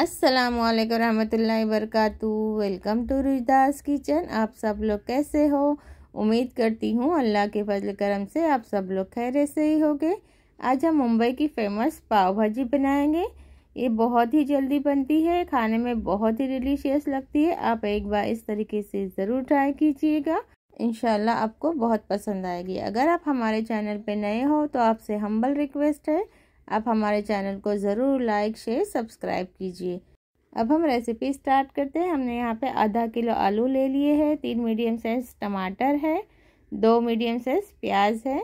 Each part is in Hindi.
अस्सलाम वालेकुम रहमतुल्लाहि वरकू वेलकम टू रुजदास किचन आप सब लोग कैसे हो उम्मीद करती हूँ अल्लाह के फजल करम से आप सब लोग खैर से ही गए आज हम मुंबई की फेमस पाव भाजी बनाएंगे ये बहुत ही जल्दी बनती है खाने में बहुत ही डिलीशियस लगती है आप एक बार इस तरीके से ज़रूर ट्राई कीजिएगा इन आपको बहुत पसंद आएगी अगर आप हमारे चैनल पर नए हो तो आपसे हम्बल रिक्वेस्ट है आप हमारे चैनल को ज़रूर लाइक शेयर सब्सक्राइब कीजिए अब हम रेसिपी स्टार्ट करते हैं हमने यहाँ पे आधा किलो आलू ले लिए हैं तीन मीडियम साइज टमाटर है दो मीडियम साइज प्याज है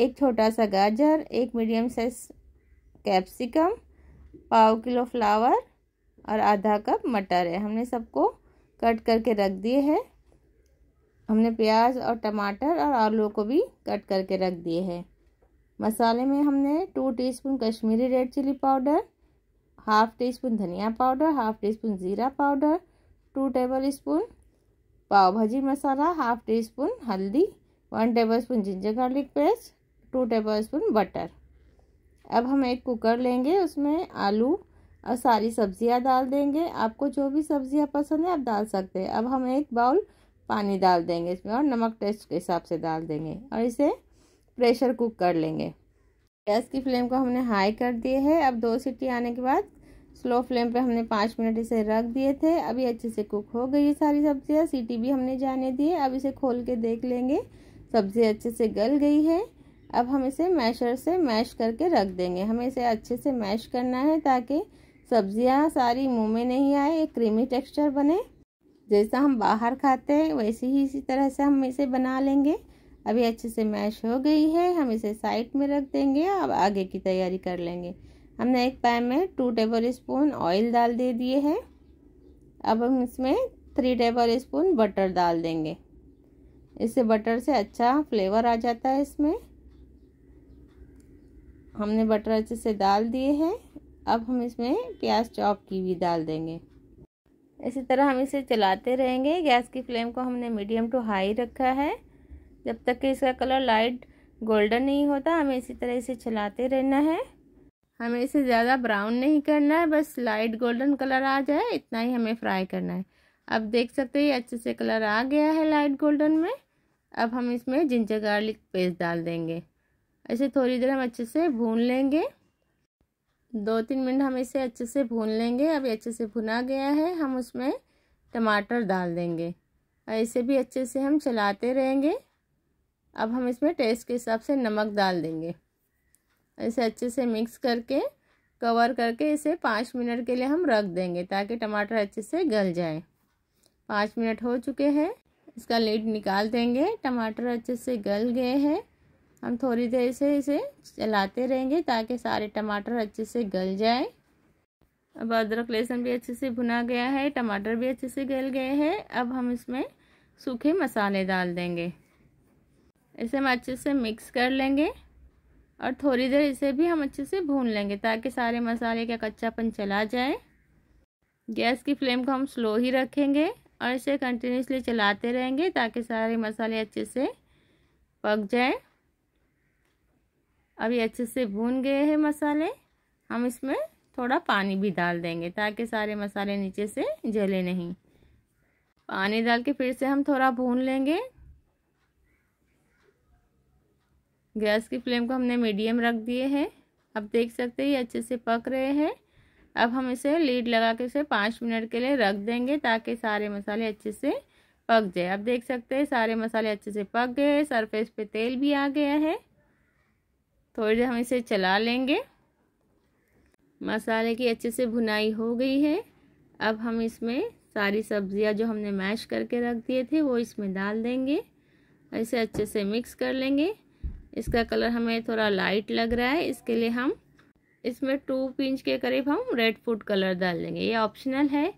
एक छोटा सा गाजर एक मीडियम साइज कैप्सिकम पाव किलो फ्लावर और आधा कप मटर है हमने सबको कट करके रख दिए है हमने प्याज और टमाटर और आलू को भी कट करके रख दिए है मसाले में हमने two teaspoon Kashmiri red chilli powder half teaspoon धनिया पाउडर हाफ टी स्पून ज़ीरा powder two tablespoon pav bhaji masala half teaspoon हल्दी one tablespoon ginger garlic paste two tablespoon butter अब हम एक कुकर लेंगे उसमें आलू और सारी सब्जियां डाल देंगे आपको जो भी सब्जियां पसंद है आप डाल सकते हैं अब हम एक बाउल पानी डाल देंगे इसमें और नमक टेस्ट के हिसाब से डाल देंगे और इसे प्रेशर कुक कर लेंगे गैस की फ्लेम को हमने हाई कर दिए है अब दो सीटी आने के बाद स्लो फ्लेम पे हमने पाँच मिनट इसे रख दिए थे अभी अच्छे से कुक हो गई है सारी सब्जियां सीटी भी हमने जाने दी है अब इसे खोल के देख लेंगे सब्ज़ी अच्छे से गल गई है अब हम इसे मैशर से मैश करके रख देंगे हमें इसे अच्छे से मैश करना है ताकि सब्जियां सारी मुंह में नहीं आए एक क्रीमी टेक्स्चर बने जैसा हम बाहर खाते हैं वैसे ही इसी तरह से हम इसे बना लेंगे अभी अच्छे से मैश हो गई है हम इसे साइड में रख देंगे अब आगे की तैयारी कर लेंगे हमने एक पैन में टू टेबल स्पून ऑयल डाल दे दिए हैं अब हम इसमें थ्री टेबल स्पून बटर डाल देंगे इससे बटर से अच्छा फ्लेवर आ जाता है इसमें हमने बटर अच्छे से डाल दिए हैं अब हम इसमें प्याज चॉप की भी डाल देंगे इसी तरह हम इसे चलाते रहेंगे गैस की फ्लेम को हमने मीडियम टू हाई रखा है जब तक कि इसका कलर लाइट गोल्डन नहीं होता हमें इसी तरह इसे चलाते रहना है हमें इसे ज़्यादा ब्राउन नहीं करना है बस लाइट गोल्डन कलर आ जाए इतना ही हमें फ्राई करना है अब देख सकते हैं अच्छे से कलर आ गया है लाइट गोल्डन में अब हम इसमें जिंजर गार्लिक पेस्ट डाल देंगे ऐसे थोड़ी देर हम अच्छे से भून लेंगे दो तीन मिनट हम इसे अच्छे से भून लेंगे अभी अच्छे से भुना गया है हम उसमें टमाटर डाल देंगे ऐसे भी अच्छे से हम चलाते रहेंगे अब हम इसमें टेस्ट के हिसाब से नमक डाल देंगे इसे अच्छे से मिक्स करके कवर करके इसे पाँच मिनट के लिए हम रख देंगे ताकि टमाटर अच्छे से गल जाए पाँच मिनट हो चुके हैं इसका लीड निकाल देंगे टमाटर अच्छे से गल गए हैं हम थोड़ी देर से इसे चलाते रहेंगे ताकि सारे टमाटर अच्छे से गल जाए अब अदरक लहसुन भी अच्छे से भुना गया है टमाटर भी अच्छे से गल गए हैं अब हम इसमें सूखे मसाले डाल देंगे इसे हम अच्छे से मिक्स कर लेंगे और थोड़ी देर इसे भी हम अच्छे से भून लेंगे ताकि सारे मसाले का कच्चापन चला जाए गैस की फ्लेम को हम स्लो ही रखेंगे और इसे कंटिन्यूसली चलाते रहेंगे ताकि सारे मसाले अच्छे से पक जाए अभी अच्छे से भून गए हैं मसाले हम इसमें थोड़ा पानी भी डाल देंगे ताकि सारे मसाले नीचे से जले नहीं पानी डाल के फिर से हम थोड़ा भून लेंगे गैस की फ्लेम को हमने मीडियम रख दिए हैं अब देख सकते हैं ये अच्छे से पक रहे हैं अब हम इसे लीड लगा के इसे पाँच मिनट के लिए रख देंगे ताकि सारे मसाले अच्छे से पक जाए अब देख सकते हैं सारे मसाले अच्छे से पक गए सरफेस पे तेल भी आ गया है थोड़ी देर हम इसे चला लेंगे मसाले की अच्छे से भुनाई हो गई है अब हम इसमें सारी सब्जियां जो हमने मैश करके रख दिए थे वो इसमें डाल देंगे इसे अच्छे से मिक्स कर लेंगे इसका कलर हमें थोड़ा लाइट लग रहा है इसके लिए हम इसमें टू पिंच के करीब हम रेड फूड कलर डाल देंगे ये ऑप्शनल है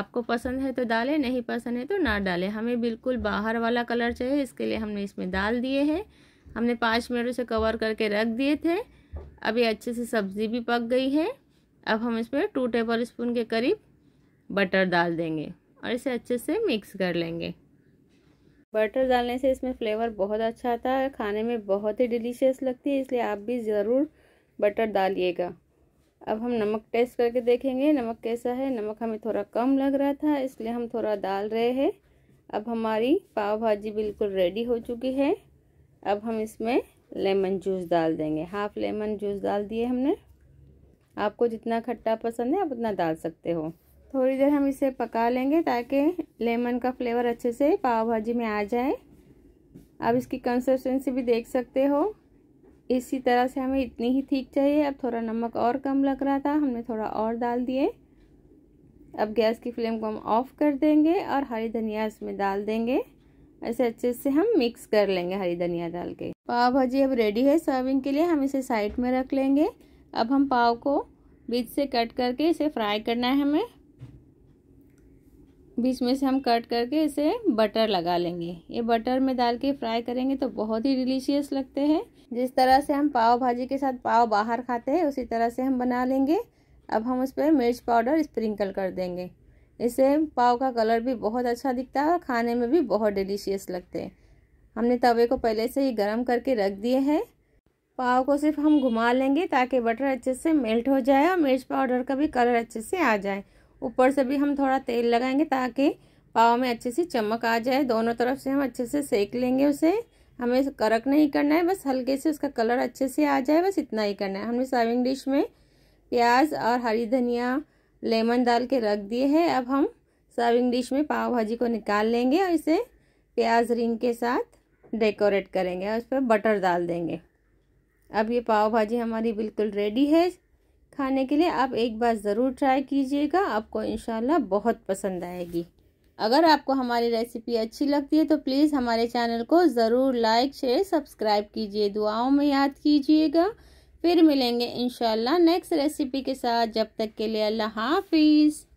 आपको पसंद है तो डालें नहीं पसंद है तो ना डालें हमें बिल्कुल बाहर वाला कलर चाहिए इसके लिए हमने इसमें डाल दिए हैं हमने पाँच मिनट उसे कवर करके रख दिए थे अभी अच्छे से सब्ज़ी भी पक गई है अब हम इसमें टू टेबल स्पून के करीब बटर डाल देंगे और इसे अच्छे से मिक्स कर लेंगे बटर डालने से इसमें फ्लेवर बहुत अच्छा आता है खाने में बहुत ही डिलीशियस लगती है इसलिए आप भी ज़रूर बटर डालिएगा अब हम नमक टेस्ट करके देखेंगे नमक कैसा है नमक हमें थोड़ा कम लग रहा था इसलिए हम थोड़ा डाल रहे हैं अब हमारी पाव भाजी बिल्कुल रेडी हो चुकी है अब हम इसमें लेमन जूस डाल देंगे हाफ लेमन जूस डाल दिए हमने आपको जितना खट्टा पसंद है आप उतना डाल सकते हो थोड़ी देर हम इसे पका लेंगे ताकि लेमन का फ्लेवर अच्छे से पाव भाजी में आ जाए अब इसकी कंसिस्टेंसी भी देख सकते हो इसी तरह से हमें इतनी ही ठीक चाहिए अब थोड़ा नमक और कम लग रहा था हमने थोड़ा और डाल दिए अब गैस की फ्लेम को हम ऑफ़ कर देंगे और हरी धनिया इसमें डाल देंगे ऐसे अच्छे से हम मिक्स कर लेंगे हरी धनिया डाल के पाव भाजी अब रेडी है सर्विंग के लिए हम इसे साइड में रख लेंगे अब हम पाव को बीच से कट करके इसे फ्राई करना है हमें बीच में से हम कट करके इसे बटर लगा लेंगे ये बटर में डाल के फ्राई करेंगे तो बहुत ही डिलीशियस लगते हैं जिस तरह से हम पाव भाजी के साथ पाव बाहर खाते हैं उसी तरह से हम बना लेंगे अब हम उस पर मिर्च पाउडर स्प्रिंकल कर देंगे इससे पाव का कलर भी बहुत अच्छा दिखता है और खाने में भी बहुत डिलीशियस लगते हैं हमने तवे को पहले से ही गर्म करके रख दिए हैं पाव को सिर्फ हम घुमा लेंगे ताकि बटर अच्छे से मेल्ट हो जाए और मिर्च पाउडर का भी कलर अच्छे से आ जाए ऊपर से भी हम थोड़ा तेल लगाएंगे ताकि पाव में अच्छे से चमक आ जाए दोनों तरफ से हम अच्छे से सेक लेंगे उसे हमें करक नहीं करना है बस हल्के से उसका कलर अच्छे से आ जाए बस इतना ही करना है हमने सर्विंग डिश में प्याज और हरी धनिया लेमन डाल के रख दिए हैं अब हम सर्विंग डिश में पाव भाजी को निकाल लेंगे और इसे प्याज रिंग के साथ डेकोरेट करेंगे और उस पर बटर डाल देंगे अब ये पाव भाजी हमारी बिल्कुल रेडी है खाने के लिए आप एक बार ज़रूर ट्राई कीजिएगा आपको इन बहुत पसंद आएगी अगर आपको हमारी रेसिपी अच्छी लगती है तो प्लीज़ हमारे चैनल को ज़रूर लाइक शेयर सब्सक्राइब कीजिए दुआओं में याद कीजिएगा फिर मिलेंगे इन नेक्स्ट रेसिपी के साथ जब तक के लिए अल्लाह हाफिज़